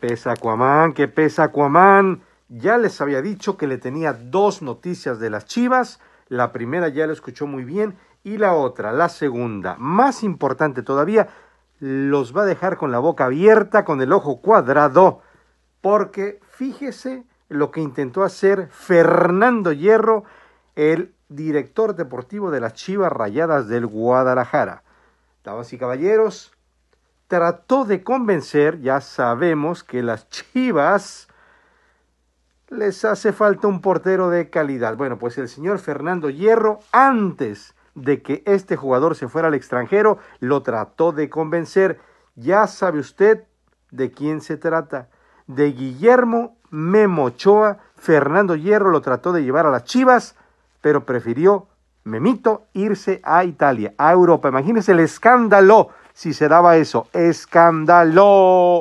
Pesa Cuamán, que pesa Cuamán, Ya les había dicho que le tenía dos noticias de las Chivas. La primera ya lo escuchó muy bien y la otra, la segunda, más importante todavía, los va a dejar con la boca abierta, con el ojo cuadrado, porque fíjese lo que intentó hacer Fernando Hierro, el director deportivo de las Chivas Rayadas del Guadalajara. Damas y caballeros, trató de convencer, ya sabemos que las Chivas les hace falta un portero de calidad. Bueno, pues el señor Fernando Hierro, antes de que este jugador se fuera al extranjero, lo trató de convencer. Ya sabe usted de quién se trata. De Guillermo Memochoa. Fernando Hierro lo trató de llevar a las Chivas, pero prefirió Memito irse a Italia, a Europa. imagínese el escándalo si se daba eso. Escándalo.